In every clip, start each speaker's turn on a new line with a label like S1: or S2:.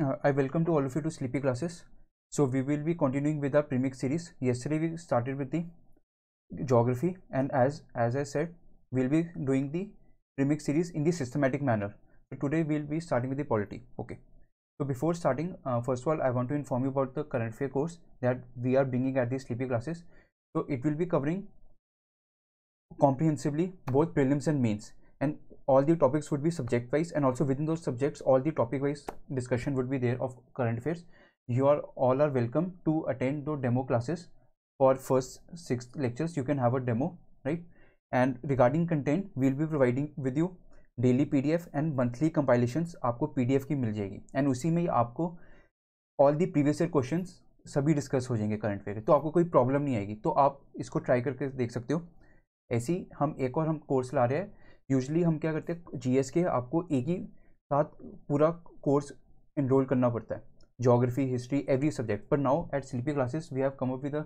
S1: Uh, I welcome to all of you to Sleepy Classes. So we will be continuing with our premix series. Yesterday we started with the geography and as as I said we'll be doing the premix series in the systematic manner. So today we'll be starting with the polity. Okay. So before starting, uh, first of all I want to inform you about the current fair course that we are bringing at the Sleepy Classes. So it will be covering comprehensively both prelims and mains and all the topics would be subject wise and also within those subjects all the topic wise discussion would be there of current affairs you are all are welcome to attend the demo classes for first six lectures you can have a demo right and regarding content we'll be providing with you daily PDF and monthly compilations आपको PDF की मिल जाएगी and उसी में आपको all the previous year question सभी discuss हो जाएंगे करंट अफेयर तो आपको कोई प्रॉब्लम नहीं आएगी तो आप इसको ट्राई करके देख सकते हो ऐसी हम एक और हम कोर्स ला रहे हैं यूजली हम क्या करते हैं जी के आपको एक ही साथ पूरा कोर्स इनरोल करना पड़ता है जोग्राफी हिस्ट्री एवरी सब्जेक्ट पर now at sleepy classes we have come up with a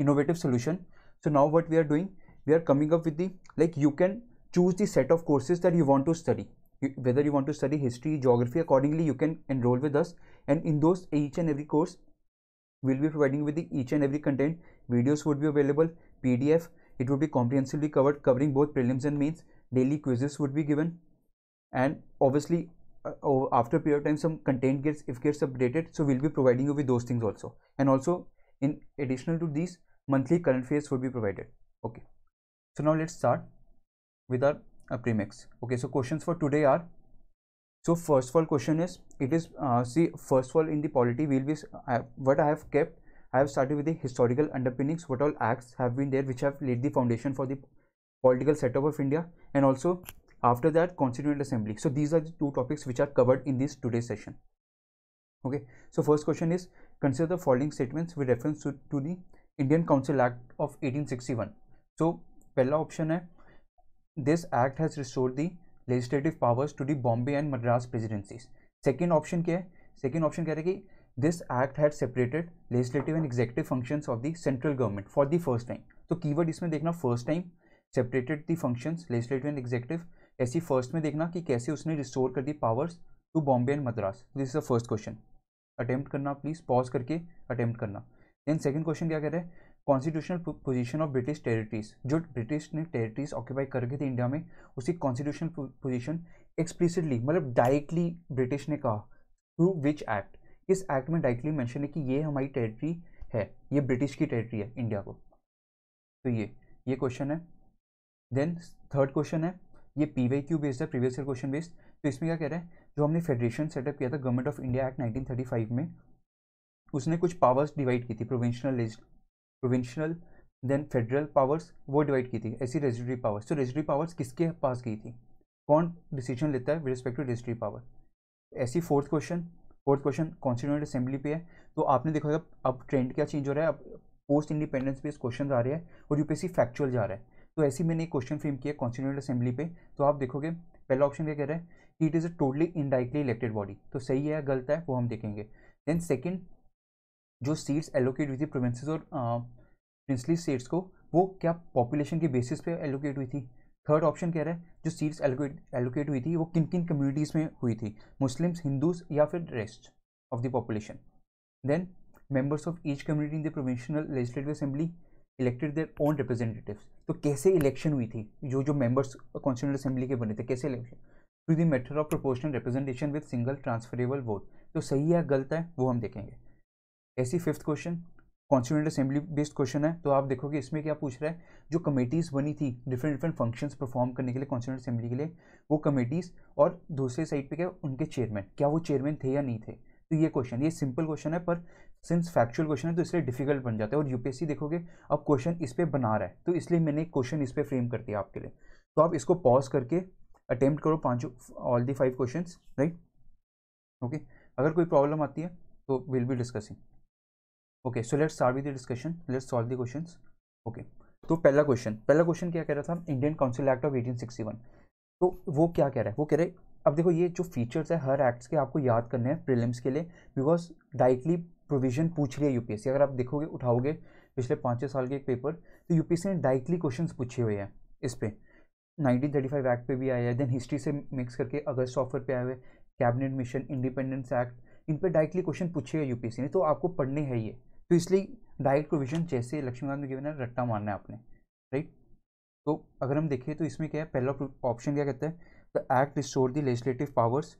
S1: innovative solution so now what we are doing we are coming up with the like you can choose the set of courses that you want to study whether you want to study history geography accordingly you can enrol with this and in those each and every course will be providing with each and every content videos would भी available P D F it would भी comprehensively covered covering both prelims and means daily quizzes would be given and obviously uh, after a period of time some content gets if gets updated so we'll be providing you with those things also and also in additional to these monthly current phase will be provided okay so now let's start with our uh, premix okay so questions for today are so first of all question is it is uh, see first of all in the polity we'll be uh, what i have kept i have started with the historical underpinnings what all acts have been there which have laid the foundation for the political setup of India and also after that constituent assembly. So these are the two topics which are covered in this today's session. Okay, so first question is consider the following statements with reference to, to the Indian Council Act of 1861. So पहला option है this act has restored the legislative powers to the Bombay and Madras presidencies. Second option क्या Second option कह रहे this act had separated legislative and executive functions of the central government for the first time. So keyword is देखना first time separated the functions legislative and executive ऐसी first में देखना कि कैसे उसने रिस्टोर कर दी powers to Bombay and Madras this is the first question attempt करना प्लीज़ पॉज करके अटैम्प्ट करना देन सेकंड क्वेश्चन क्या कह रहा है constitutional position of British territories जो ब्रिटिश ने टेरिटरीज ऑक्यूपाई कर रखी थी इंडिया में उसकी कॉन्स्टिट्यूशनल पोजीशन एक्सप्लिसिटली मतलब डायरेक्टली ब्रिटिश ने कहा थ्रू विच एक्ट इस एक्ट में डायरेक्टली मेंशन है कि ये हमारी टेरिटरी है ये ब्रिटिश की टेरिटरी है इंडिया को तो ये ये क्वेश्चन है देन थर्ड क्वेश्चन है ये पी वाई क्यू बेस्ड है प्रीवियस ईयर क्वेश्चन बेस्ड तो इसमें क्या कह रहा है जो हमने फेडरेशन सेटअप किया था गवर्नमेंट ऑफ इंडिया एक्ट 1935 में उसने कुछ पावर्स डिवाइड की थी provincial provincial then federal powers वो डिवाइड की थी ऐसी रेजिडरी पावर्स तो रेजिडरी पावर्स किसके पास की थी कौन डिसीजन लेता है with respect to residuary power ऐसी fourth question fourth question constituent assembly पे है तो आपने देखा अब ट्रेंड क्या चेंज हो रहा है अब पोस्ट इंडिपेंडेंस पे क्वेश्चन आ रहे हैं और यूपीएससी फैक्चुअल जा रहा है तो ऐसे मैंने एक क्वेश्चन फ्रेम किया कॉन्स्टिट्यूंट असेंबली पे तो आप देखोगे पहला ऑप्शन क्या कह रहा है कि it is a totally indirectly elected body तो सही है या गलत है वो हम देखेंगे देन सेकेंड जो सीट्स एलोकेट हुई थी प्रोविंस और प्रिंसली स्टेट्स को वो क्या पॉपुलेशन के बेसिस पे एलोकेट हुई थी थर्ड ऑप्शन कह रहा है जो सीट्स एलोकेट एलोकेट हुई थी वो किन किन कम्युनिटीज़ में हुई थी मुस्लिम्स हिंदूज या फिर rest of the population then members of each community in the provincial legislative assembly elected their own representative तो कैसे इलेक्शन हुई थी जो जो मेंबर्स कॉन्स्टिट्यूंट असेंबली के बने थे कैसे election to the method of proportional representation with single transferable vote तो सही है गलत है वो हम देखेंगे ऐसी fifth question constituent assembly based question है तो आप देखोगे इसमें क्या पूछ रहा है जो कमेटीज़ बनी थी डिफरेंट डिफरेंट फंक्शंस परफॉर्म करने के लिए कॉन्स्टिट्यूंट असेंबली के लिए वो कमेटीज़ और दूसरे साइड पे क्या उनके चेयरमैन क्या वो चेयरमैन थे या नहीं थे तो ये क्वेश्चन ये सिंपल क्वेश्चन है पर सिंस फैक्चुअल क्वेश्चन है तो इसलिए डिफिकल्ट बन जाता है और यूपीएससी देखोगे अब क्वेश्चन इस पर बना रहा है तो इसलिए मैंने क्वेश्चन इस पर फ्रेम कर दिया आपके लिए तो आप इसको पॉज करके अटेम्प्ट करो पाँचों all the five question right okay अगर कोई प्रॉब्लम आती है तो will be discussing okay so let's solve the discussion let's solve the question okay तो पहला क्वेश्चन पहला क्वेश्चन क्या कह रहा था इंडियन काउंसिल एक्ट ऑफ 1861 तो वो क्या कह रहा है वो कह रहा है अब देखो ये जो फीचर्स है हर एक्ट्स के आपको याद करने हैं प्रिलिम्स के लिए बिकॉज डायरेक्टली प्रोविजन पूछ रही है यूपीएससी अगर आप देखोगे उठाओगे पिछले पाँच छः साल के एक पेपर तो यूपीएससी ने डायरेक्टली क्वेश्चन पूछे हुए हैं इस पर नाइनटीन थर्टी फाइव एक्ट पर भी आया है देन हिस्ट्री से मिक्स करके अगस्त सॉफ्टवेयर पे आए हुए कैबिनेट मिशन इंडिपेंडेंस एक्ट इन पर डायरेक्टली क्वेश्चन पूछे हैं यूपीएससी ने तो आपको पढ़ने है ये तो इसलिए डायरेक्ट प्रोविजन जैसे लक्ष्मीकांत ने गिवन है रट्टा मारना है आपने राइट तो अगर हम देखें तो इसमें क्या है पहला ऑप्शन क्या कहता है the act restore the legislative powers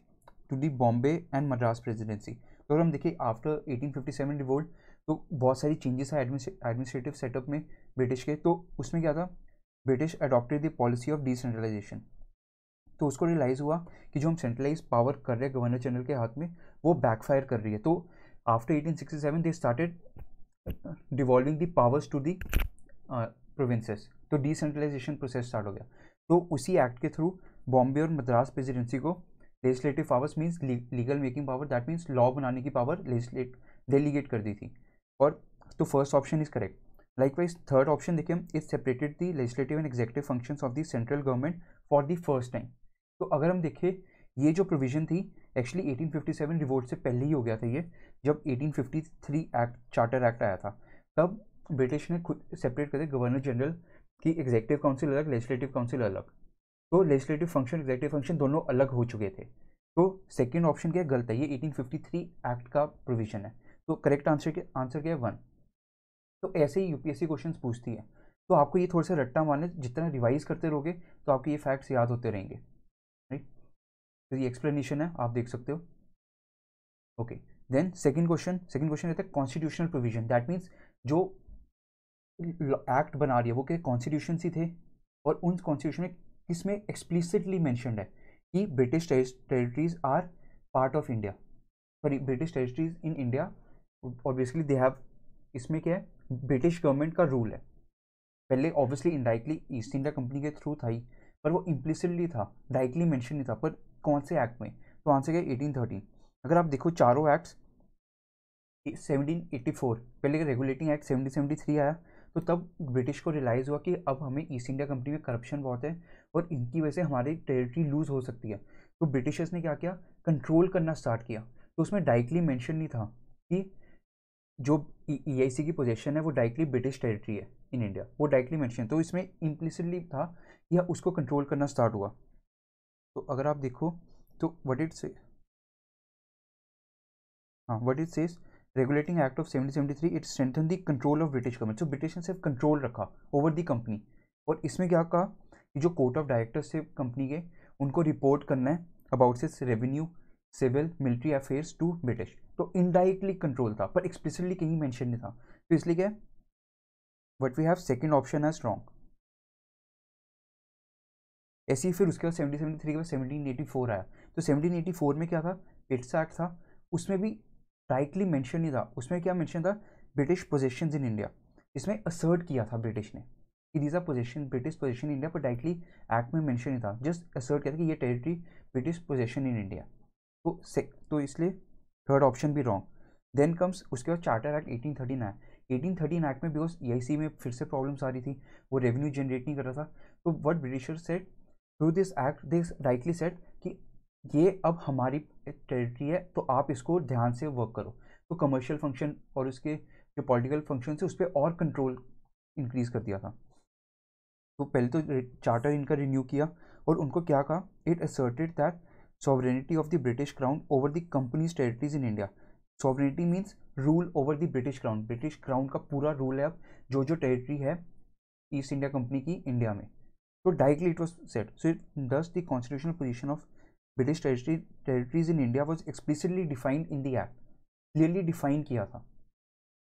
S1: to the Bombay and Madras presidency तो अगर हम देखें आफ्टर 1857 रिवोल्ट तो बहुत सारी चेंजेस है एडमिनिस्ट्रेटिव सेटअप में ब्रिटिश के तो उसमें क्या था British adopted the policy of decentralisation तो उसको रियलाइज़ हुआ कि जो हम सेंट्रलाइज पावर कर रहे हैं गवर्नर जनरल के हाथ में वो बैकफायर कर रही है तो after 1867 they started devolving the powers to the provinces तो डिसेंट्रलाइजेशन प्रोसेस स्टार्ट हो गया तो उसी एक्ट के थ्रू बॉम्बे और मद्रास प्रेजिडेंसी को legislative powers means legal making power that means law बनाने की पावर लेजिस्लेट डेलीगेट कर दी थी और तो first option is correct likewise third option देखिए is separated the legislative and executive functions of the central government for the first time तो अगर हम देखें ये जो प्रोविज़न थी एक्चुअली 1857 रिवोल्ट से पहले ही हो गया था ये जब 1853 एक्ट चार्टर एक्ट आया था तब ब्रिटिश ने खुद सेपरेट दिया गवर्नर जनरल की एग्जेक्टिव काउंसिल अलग लेजिस्लेटिव काउंसिल अलग तो लेजिस्लेटिव फंक्शन एग्जेक्टिव फंक्शन दोनों अलग हो चुके थे तो सेकेंड ऑप्शन क्या गलत है ये 1853 एक्ट का प्रोविजन है तो करेक्ट आंसर के आंसर क्या है वन तो ऐसे ही यूपीएससी क्वेश्चन पूछती है तो आपको ये थोड़े से रट्टा मारने जितना रिवाइज करते रहोगे तो आपके ये फैक्ट्स याद होते रहेंगे राइट तो ये एक्सप्लेनेशन है आप देख सकते हो okay then second question second question रहता है कॉन्स्टिट्यूशनल प्रोविजन दैट मीन्स जो एक्ट बना रही है वो क्या कॉन्स्टिट्यूशन सी थे और उन कॉन्स्टिट्यूशन में इसमें एक्सप्लिसिटली मैंशन है कि British territories are part of India sorry British territories in India obviously they have इसमें क्या है ब्रिटिश गवर्नमेंट का रूल है पहले obviously indirectly East India Company के थ्रू था ही पर वो इम्प्लिसिटली था डायरेक्टली मैंशन नहीं था पर कौन से एक्ट में तो आंसर क्या एटीन थर्टीन अगर आप देखो चारों एक्ट्स फोर पहले रेगुलेटिंग एक्ट सेवनटीन थ्री आया तो तब ब्रिटिश को रियलाइज़ हुआ कि अब हमें ईस्ट इंडिया कंपनी में करप्शन बहुत है और इनकी वजह से हमारी टेरिटरी लूज़ हो सकती है तो ब्रिटिशर्स ने क्या किया कंट्रोल करना स्टार्ट किया तो उसमें डायरेक्टली मेंशन नहीं था कि जो ई e, e की पोजीशन है वो डायरेक्टली ब्रिटिश टेरिटरी है इन इंडिया वो डायरेक्टली मेंशन तो इसमें इम्प्लिसिटली था या उसको कंट्रोल करना स्टार्ट हुआ तो अगर आप देखो तो वट इट से हाँ what it says regulating act of three it strengthen the control of British government so British ने सिर्फ कंट्रोल रखा ओवर दी कंपनी और इसमें क्या कहा जो कोर्ट ऑफ डायरेक्टर्स थे कंपनी के उनको रिपोर्ट करना है अबाउट सिस revenue civil military affairs to British तो इनडायरेक्टली कंट्रोल था पर एक्सप्लिसिटली कहीं मैंशन नहीं था तो इसलिए क्या but we have second option है स्ट्रॉन्ग ऐसे ही फिर उसके बाद सेवनटीन सेवेंटी थ्री के बाद सेवनटीन एटी फोर आया तो सेवनटीन एटी फोर में क्या था पेट्स एक्ट था उसमें भी डायरेक्टली मैंशन नहीं था उसमें क्या मैंशन था ब्रिटिश पोजिशन इन इंडिया इसमें असर्ट किया था ब्रिटिश ने कि these are possession British possession India पर डायरेक्टली एक्ट में मैंशन नहीं था जस्ट असर्ट किया था कि ये territory British possession in India तो से तो इसलिए थर्ड ऑप्शन भी रॉन्ग देन कम्स उसके बाद charter act eighteen thirty nine eighteen thirteen act में बिकॉज ई आई सी में फिर से प्रॉब्लम्स आ रही थी वो रेवेन्यू जनरेट नहीं कर रहा था तो what Britisher set through this act this rightly set कि ये अब हमारी टेरिटरी है तो आप इसको ध्यान से वर्क करो तो कमर्शियल फंक्शन और उसके जो पॉलिटिकल फंक्शन थे उस पर और कंट्रोल इंक्रीज़ कर दिया था तो पहले तो चार्टर इनका रिन्यू किया और उनको क्या कहा it asserted that sovereignty of the British crown over the company's territories in India sovereignty means rule over the British crown British crown का पूरा रूल है अब जो जो टेरिटरी है ईस्ट इंडिया कंपनी की इंडिया में तो directly it was set so it this the constitutional position of British territory territories in India was explicitly defined in the act clearly define किया था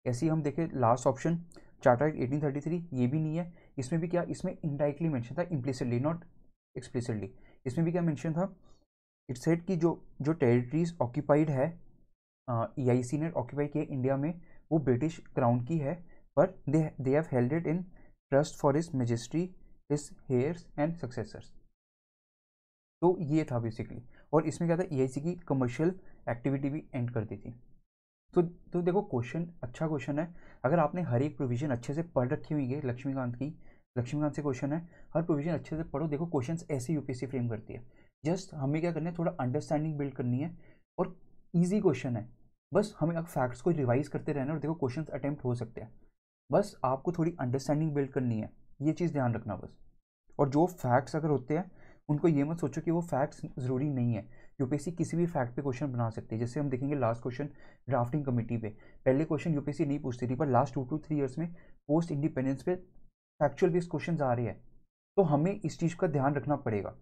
S1: ऐसे ही हम देखें last option charter eighteen thirty three ये भी नहीं है इसमें भी क्या इसमें इनडायरेक्टली मैंशन था इम्प्लिसिटली नॉट एक्सप्लिसिटली इसमें भी क्या मैंशन था इट सेट कि जो जो टेरिटरीज ऑक्यूपाइड है ई आई सी ने ऑक्यूपाई किया इंडिया में वो ब्रिटिश क्राउन की है पर they have held it in trust for his majesty his heirs and successors तो ये था बेसिकली और इसमें क्या था ई की कमर्शियल एक्टिविटी भी एंड कर दी थी तो तो देखो क्वेश्चन अच्छा क्वेश्चन है अगर आपने हर एक प्रोविज़न अच्छे से पढ़ रखी हुई है लक्ष्मीकांत की लक्ष्मीकांत से क्वेश्चन है हर प्रोविज़न अच्छे से पढ़ो देखो क्वेश्चन ऐसे यूपीएससी फ्रेम करती है जस्ट हमें क्या करना है थोड़ा अंडरस्टैंडिंग बिल्ड करनी है और ईजी क्वेश्चन है बस हमें अब फैक्ट्स को रिवाइज करते रहना और देखो क्वेश्चन अटैम्प्ट हो सकते हैं बस आपको थोड़ी अंडरस्टैंडिंग बिल्ड करनी है ये चीज़ ध्यान रखना बस और जो फैक्ट्स अगर होते हैं उनको ये मत सोचो कि वो फैक्ट्स ज़रूरी नहीं है यूपीएससी किसी भी फैक्ट पे क्वेश्चन बना सकते हैं जैसे हम देखेंगे लास्ट क्वेश्चन ड्राफ्टिंग कमेटी पे पहले क्वेश्चन यूपीएससी नहीं पूछती थी पर last two two three years में पोस्ट इंडिपेंडेंस पे फैक्चुअल बेस्ड क्वेश्चन आ रहे हैं तो हमें इस चीज़ का ध्यान रखना पड़ेगा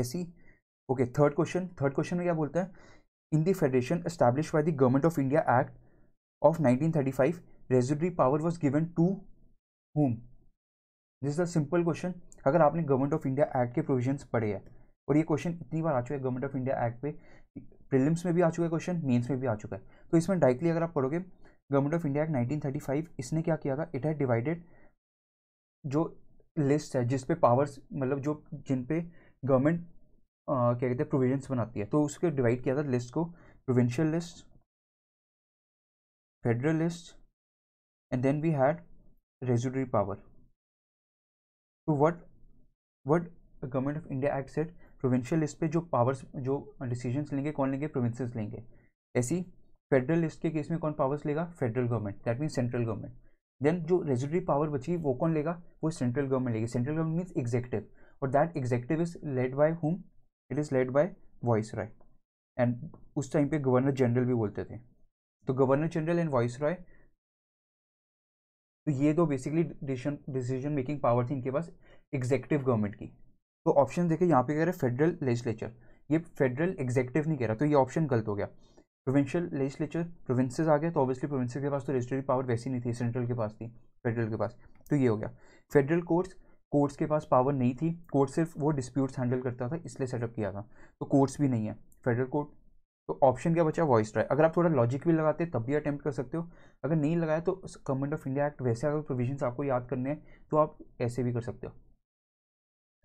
S1: ऐसी okay third question third question में क्या बोलते हैं in the federation establish by the government of India act of five residuary power was given to home this is a simple question अगर आपने गवर्नमेंट ऑफ इंडिया एक्ट के provision पढ़े हैं और ये क्वेश्चन इतनी बार आ चुका है गवर्नमेंट ऑफ इंडिया एक्ट पे प्रिलिम्स में भी आ चुका है क्वेश्चन मेंस में भी आ चुका है तो इसमें डायरेक्टली अगर आप पढ़ोगे गवर्नमेंट ऑफ इंडिया एक्ट 1935 इसने क्या किया था इट है डिवाइडेड जो लिस्ट है जिसपे पावर्स मतलब जो जिन पे गवर्नमेंट क्या कहते हैं प्रोविजन्स बनाती है तो उसके डिवाइड किया था लिस्ट को provincial list federal list and then we had residuary power तो what what government of India act set provincial list पे जो पावर्स जो डिसीजंस लेंगे कौन लेंगे प्रोविंसेस लेंगे ऐसी फेडरल लिस्ट के केस में कौन पावर्स लेगा federal government that means central government then जो रेजुडरी पावर बची वो कौन लेगा वो सेंट्रल गवर्नमेंट लेगी सेंट्रल गवर्नमेंट मीन्स एग्जेक्टिव और that executive is led by whom it is led by viceroy and उस टाइम पे गवर्नर जनरल भी बोलते थे तो governor general and viceroy तो ये दो बेसिकली डिसीजन मेकिंग पावर थी इनके पास एग्जेक्टिव गवर्नमेंट की तो ऑप्शन देखिए यहाँ पे कह रहे फेडरल लेजिस्लेचर ये फेडरल एग्जेक्टिव नहीं कह रहा तो ये ऑप्शन गलत हो गया प्रोविंशियल लेजिस्लेचर प्रोविंसेज आ गया तो ऑब्वियसली प्रोविंसेज के पास तो रजिस्ट्री पावर वैसी नहीं थी सेंट्रल के पास थी फेडरल के पास तो ये हो गया फेडरल कोर्ट्स कोर्ट्स के पास पावर नहीं थी कोर्ट सिर्फ वो डिस्प्यूट्स हैंडल करता था इसलिए सेटअप किया था तो कोर्ट्स भी नहीं है फेडरल कोर्ट तो ऑप्शन क्या बचा वॉइस ट्राई अगर आप थोड़ा लॉजिक भी लगाते तब भी अटैम्प्ट कर सकते हो अगर नहीं लगाया तो गवर्नमेंट ऑफ इंडिया एक्ट वैसे अगर प्रोविजन आपको याद करने हैं तो आप ऐसे भी कर सकते हो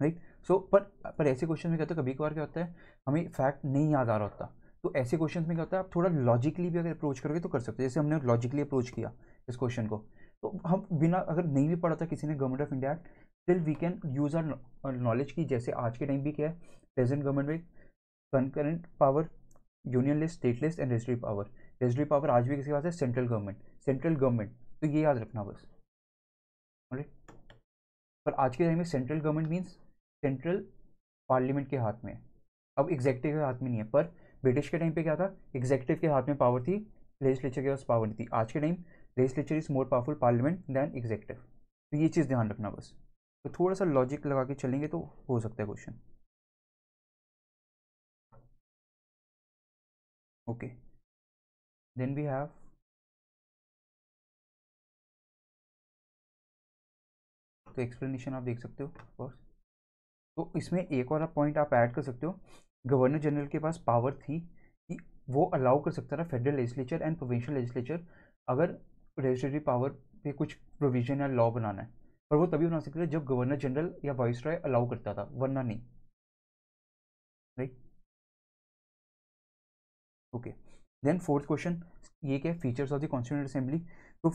S1: राइट सो पर पर ऐसे क्वेश्चन में कहते हैं कभी कभार क्या होता है हमें फैक्ट नहीं याद आ रहा होता तो ऐसे क्वेश्चन में क्या होता है आप थोड़ा लॉजिकली भी अगर अप्रोच करोगे तो कर सकते हो जैसे हमने लॉजिकली अप्रोच किया इस क्वेश्चन को तो हम बिना अगर नहीं भी पढ़ा था किसी ने government of India act still we can use our knowledge की जैसे आज के टाइम भी क्या है प्रेजेंट गवर्नमेंट में concurrent power union list state list and residuary power residuary power आज भी किसके पास है सेंट्रल गवर्नमेंट सेंट्रल गवर्नमेंट तो ये याद रखना बस पर आज के टाइम में central government means central parliament के हाथ में अब एग्जेक्टिव के हाथ में नहीं है पर ब्रिटिश के टाइम पे क्या था एग्जेक्टिव के हाथ में पावर थी लेजिस्लेचर के पास पावर नहीं थी आज के time legislature is more powerful parliament than executive तो ये चीज़ ध्यान रखना बस तो थोड़ा सा लॉजिक लगा के चलेंगे तो हो सकता है question okay then we have तो एक्सप्लेनेशन आप देख सकते हो फर्स्ट तो इसमें एक और पॉइंट आप ऐड कर सकते हो गवर्नर जनरल के पास पावर थी कि वो अलाउ कर सकता था federal legislature and provincial legislature अगर रेजिस्ट्रेटरी पावर पे कुछ प्रोविजन या लॉ बनाना है पर वो तभी बना सकते थे जब गवर्नर जनरल या वाइस रॉय अलाउ करता था वरना नहीं right okay then fourth question ये क्या है features of the constituent assembly तो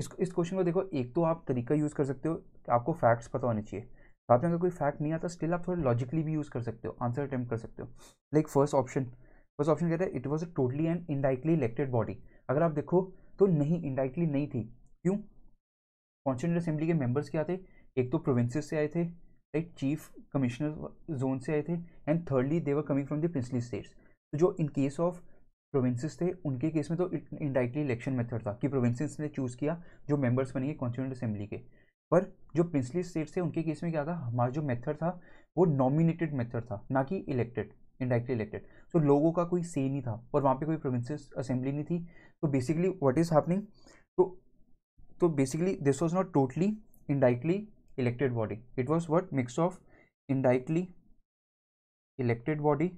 S1: इस इस क्वेश्चन को देखो एक तो आप तरीका यूज़ कर सकते हो आपको फैक्ट्स पता होने चाहिए साथ आपने अगर कोई फैक्ट नहीं आता स्टिल आप थोड़ा लॉजिकली भी यूज़ कर सकते हो आंसर अटेम्प कर सकते हो like first option first option कहता है it was a totally and indirectly elected body अगर आप देखो तो नहीं इंडाइक्टली नहीं थी क्यों कॉन्स्टिट्यूंट असेंबली के मेंबर्स क्या थे एक तो प्रोविंसेस से आए थे लाइक चीफ कमिश्नर जोन से आए थे and thirdly they were coming from the princely states तो जो इन केस ऑफ प्रोविंसेस थे उनके केस में तो इनडायरेक्टली इलेक्शन मेथड था कि प्रोविंसेस ने चूज़ किया जो मेंबर्स बनेंगे कॉन्स्टिट्यूंट असेंबली के पर जो प्रिंसली स्टेट्स थे उनके केस में क्या था हमारा जो मेथड था वो नॉमिनेटेड मेथड था ना कि इलेक्टेड इंडायरेक्टली इलेक्टेड सो लोगों का कोई से नहीं था और वहाँ पे कोई प्रोविंस असेंबली नहीं थी तो बेसिकली व्हाट इज़ हैपनिंग तो तो basically this was not totally indirectly elected body it was what mix of indirectly elected body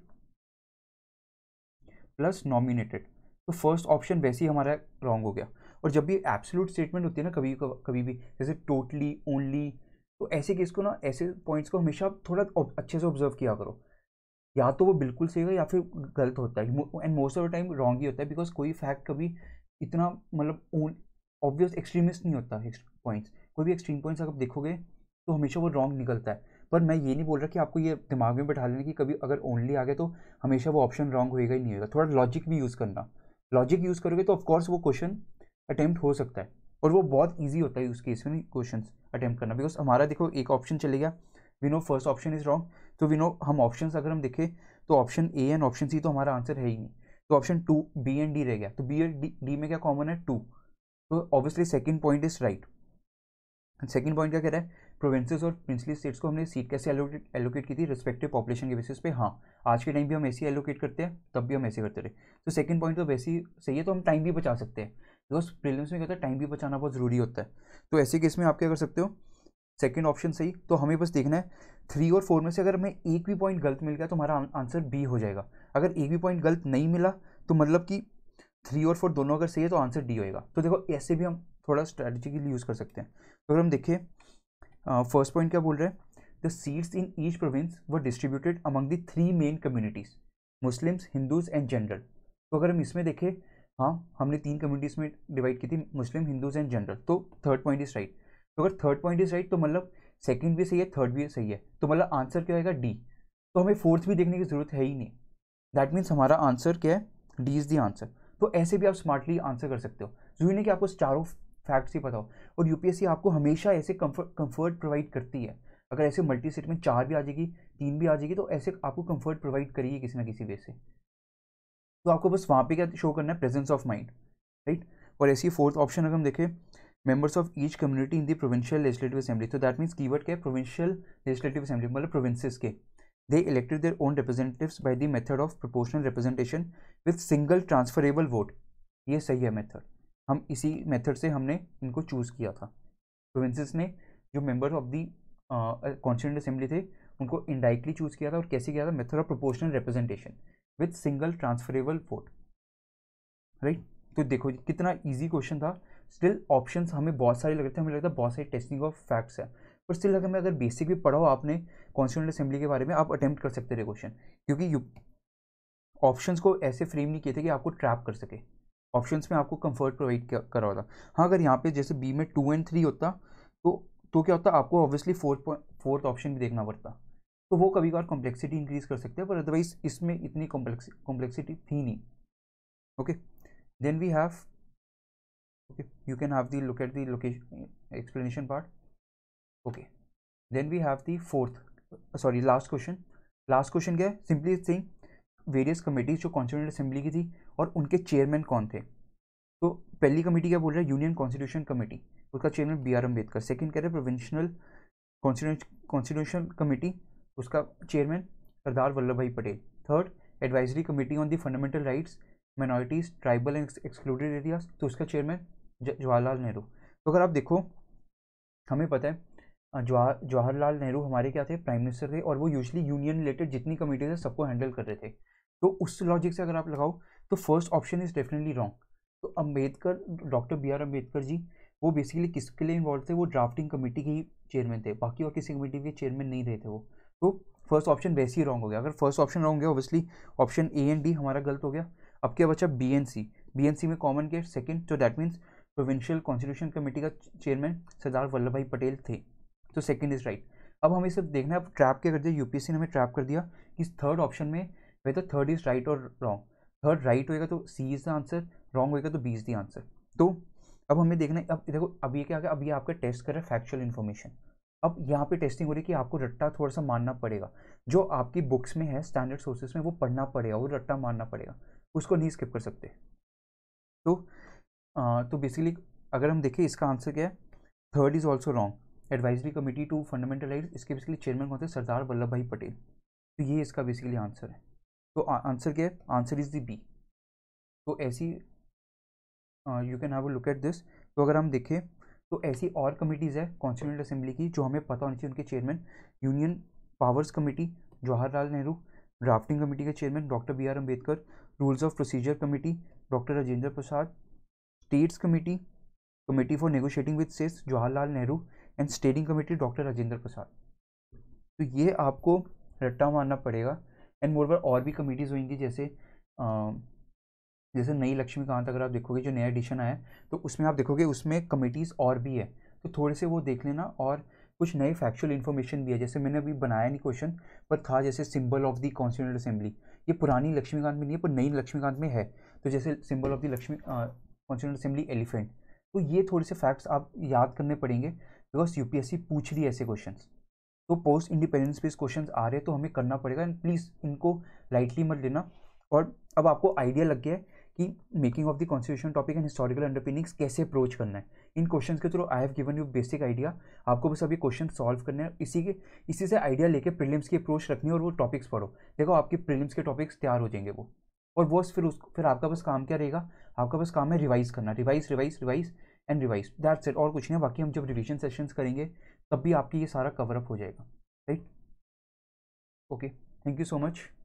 S1: plus nominated तो फर्स्ट ऑप्शन वैसे ही हमारा रॉन्ग हो गया और जब भी एब्सोल्यूट स्टेटमेंट होती है ना कभी कभी भी जैसे टोटली ओनली तो ऐसे केस को ना ऐसे पॉइंट्स को हमेशा थोड़ा अच्छे से ऑब्जर्व किया करो या तो वो बिल्कुल सही है या फिर गलत होता है and most of the time wrong ही होता है बिकॉज कोई फैक्ट कभी इतना मतलब ओन ऑब्वियस एक्सट्रीमिस्ट नहीं होता पॉइंट्स कोई भी एक्सट्रीम पॉइंट्स अगर देखोगे तो हमेशा वो रॉन्ग निकलता है पर मैं ये नहीं बोल रहा कि आपको ये दिमाग में बैठा लेना कि कभी अगर ओनली आ गया तो हमेशा वो ऑप्शन रॉन्ग होएगा ही नहीं होगा थोड़ा लॉजिक भी यूज़ करना लॉजिक यूज़ करोगे तो ऑफकोर्स वो क्वेश्चन अटैम्प्ट हो सकता है और वो बहुत ईजी होता है उस केस में क्वेश्चन अटैम्प्ट करना बिकॉज हमारा देखो एक ऑप्शन चले गया we know first option is wrong तो वी नो हम ऑप्शन अगर हम देखें तो option A and option C तो हमारा आंसर है ही नहीं तो option two B and D रह गया तो बी एंड डी डी में क्या कॉमन है टू तो obviously second point is right second point क्या कह रहा है प्रोविंसेस और प्रिंसली स्टेट्स को हमने सीट कैसे एलोकेट एलोकेट की थी रिस्पेक्टिव पॉपुलेशन के बेसिस पे हाँ आज के टाइम भी हम ऐसे एलोकेट करते हैं तब भी हम ऐसे करते रहे तो सेकंड पॉइंट तो वैसे ही सही है तो हम टाइम भी बचा सकते हैं बिकॉज प्रीलिम्स में क्या होता है टाइम भी बचाना बहुत ज़रूरी होता है तो ऐसे केस में आप क्या कर सकते हो सेकेंड ऑप्शन सही तो हमें बस देखना है थ्री और फोर में से अगर हमें एक भी पॉइंट गलत मिल गया तो हमारा आंसर बी हो जाएगा अगर एक भी पॉइंट गलत नहीं मिला तो मतलब कि थ्री और फोर दोनों अगर सही है तो आंसर डी होएगा तो देखो ऐसे भी हम थोड़ा लिए यूज़ कर सकते हैं तो अगर हम देखें फर्स्ट पॉइंट क्या बोल रहे हैं the seats in each province were distributed among the three main communities Muslims Hindus and general तो अगर हम इसमें देखें हाँ हमने तीन कम्युनिटीज़ में डिवाइड की थी मुस्लिम हिंदूज एंड जनरल तो थर्ड पॉइंट इज़ राइट तो अगर थर्ड पॉइंट इज़ राइट तो मतलब सेकंड भी सही है थर्ड भी सही है तो मतलब आंसर क्या आएगा डी तो हमें फोर्थ भी देखने की ज़रूरत है ही नहीं दैट मीन्स हमारा आंसर क्या है डी इज़ दी आंसर तो ऐसे भी आप स्मार्टली आंसर कर सकते हो जरूरी नहीं कि आपको चारों फैक्ट्स ही पता हो और यूपीएससी आपको हमेशा ऐसे कम्फर्ट प्रोवाइड करती है अगर ऐसे मल्टी सीट में चार भी आ जाएगी तीन भी आ जाएगी तो ऐसे आपको कम्फर्ट प्रोवाइड करिए किसी ना किसी वे से तो आपको बस वहाँ पे क्या शो करना है प्रेजेंस ऑफ माइंड राइट और ऐसी फोर्थ ऑप्शन अगर हम देखें members of each community in the provincial legislative assembly तो दैट मीन्स कीवर्ड क्या है प्रोविंशियल लेजिस्लेटिव असेंबली मतलब प्रोविंसेस के they elected their own representatives by the method of proportional representation with single transferable vote ये सही है method हम इसी मेथड से हमने इनको चूज़ किया था प्रोविंसेस ने जो member of the constituent assembly थे उनको इनडायरेक्टली चूज़ किया था और कैसे किया था method of proportional representation with single transferable पोर्ट राइट तो देखो कितना ईजी क्वेश्चन था स्टिल ऑप्शन हमें बहुत सारे लग रहे थे हमें लगता है बहुत सारी टेस्टिंग ऑफ फैक्ट्स है पर स्टिल अगर मैं अगर बेसिक भी पढ़ाओ आपने कॉन्स्टिट्यूंट असेंबली के बारे में आप अटैम्प्ट कर सकते थे क्वेश्चन क्योंकि ऑप्शंस को ऐसे फ्रेम नहीं किए थे कि आपको ट्रैप कर सके ऑप्शंस में आपको कंफर्ट प्रोवाइड करा होता हाँ अगर यहाँ पे जैसे बी में टू एंड थ्री होता तो तो क्या होता आपको ऑब्वियसली फोर्थ फोर्थ ऑप्शन भी देखना पड़ता तो वो कभी कभार कॉम्प्लेक्सिटी इंक्रीज कर सकते हैं पर अदरवाइज इसमें इतनी कॉम्प्लेक्सिटी थी नहीं okay then we have okay you can have the look at the location explanation part okay then we have the fourth sorry last question last question क्या है सिंपली थिंग वेरियस कमेटीज जो constituent assembly की थी और उनके chairman कौन थे तो पहली कमेटी क्या बोल रहे हैं यूनियन कॉन्स्टिट्यूशन कमेटी उसका chairman B R Ambedkar second कह रहे हैं प्रोविंशनल कॉन्स्टिट्यूशन कमेटी उसका chairman Sardar Vallabh Bhai Patel third advisory committee on the fundamental rights minorities tribal and excluded areas तो उसका चेयरमैन जवाहरलाल नेहरू तो अगर आप देखो हमें पता है जवाहरलाल नेहरू हमारे क्या थे प्राइम मिनिस्टर थे और वो यूजली यूनियन रिलेटेड जितनी कमेटीज हैं सबको हैंडल कर रहे थे तो उस लॉजिक से अगर आप लगाओ तो first option is definitely wrong तो Ambedkar doctor B R Ambedkar ji वो बेसिकली किसके लिए इन्वॉल्व थे वो ड्राफ्टिंग कमेटी के ही चेयरमैन थे बाकी और किसी कमेटी के चेयरमैन नहीं रहे थे वो तो फर्स्ट ऑप्शन वैसे ही रॉन्ग हो गया अगर फर्स्ट ऑप्शन रॉन्ग गया obviously option A and D हमारा गलत हो गया अब क्या बचा B and C B and C में कॉमन के सेकेंड तो that means provincial constitution committee का चेयरमैन सरदार वल्लभ भाई पटेल थे तो सेकेंड इज राइट अब हमें सिर्फ देखना है अब ट्रैप क्या कर दिया यूपीएससी ने हमें ट्रैप कर दिया कि थर्ड ऑप्शन में वे तो थर्ड इज राइट और रॉन्ग थर्ड राइट होएगा तो C is the answer wrong होएगा तो बी इज़ द आंसर तो अब हमें देखना है अब देखो अब ये क्या अब ये आपका टेस्ट कर रहा है फैक्चुअल इन्फॉर्मेशन अब यहाँ पे टेस्टिंग हो रही है कि आपको रट्टा थोड़ा सा मानना पड़ेगा जो आपकी बुक्स में है स्टैंडर्ड सोर्सेस में वो पढ़ना पड़ेगा वो रट्टा मानना पड़ेगा उसको नहीं स्किप कर सकते तो आ, तो बेसिकली अगर हम देखें इसका आंसर क्या है third is also wrong advisory committee to fundamental right इसके बेसिकली चेयरमैन कौन थे सरदार वल्लभ भाई पटेल तो ये इसका बेसिकली आंसर है तो आंसर क्या है आंसर इज़ दी बी तो ऐसी you can have a look at this तो अगर हम देखें तो ऐसी और कमेटीज़ है कॉन्स्टिट्यूंट असेंबली की जो हमें पता होनी चाहिए उनके chairman union powers committee Jawaharlal Nehru drafting committee के chairman doctor B R Ambedkar rules of procedure committee doctor Rajendra Prasad states committee committee for negotiating with states Jawaharlal Nehru and steering committee doctor Rajendra Prasad तो ये आपको रट्टा मारना पड़ेगा एंड मोरवर और भी कमेटीज़ होंगी जैसे जैसे नई लक्ष्मीकांत अगर आप देखोगे जो नया एडिशन आया है तो उसमें आप देखोगे उसमें कमेटीज़ और भी है तो थोड़े से वो देख लेना और कुछ नए फैक्चुअल इन्फॉर्मेशन भी है जैसे मैंने अभी बनाया नहीं क्वेश्चन पर था जैसे symbol of the constituent assembly ये पुरानी लक्ष्मीकांत में नहीं है पर नई लक्ष्मीकांत में है तो जैसे symbol of the Laxmi constituent assembly elephant तो ये थोड़े से फैक्ट्स आप याद करने पड़ेंगे बिकॉज यू पूछ रही है ऐसे क्वेश्चन तो पोस्ट इंडिपेंडेंस पे क्वेश्चन आ रहे हैं तो हमें करना पड़ेगा एंड प्लीज़ इनको लाइटली मत लेना और अब आपको आइडिया लग गया है कि making of the constitution topic and historical underpinnings कैसे अप्रोच करना है इन क्वेश्चन के through I have given you basic idea आपको बस अभी क्वेश्चन सॉल्व करने है इसी के इसी से आइडिया लेके प्रीलिम्स की अप्रोच रखनी है और वो टॉपिक्स पढ़ो देखो आपके प्रीलिम्स के टॉपिक्स तैयार हो जाएंगे वो और बस फिर उस फिर आपका बस काम क्या रहेगा आपका बस काम है रिवाइज करना revise revise revise and revise that's it और कुछ नहीं बाकी हम जब रिविजन सेशंस करेंगे तब भी आपकी ये सारा कवरअप हो जाएगा right okay thank you so much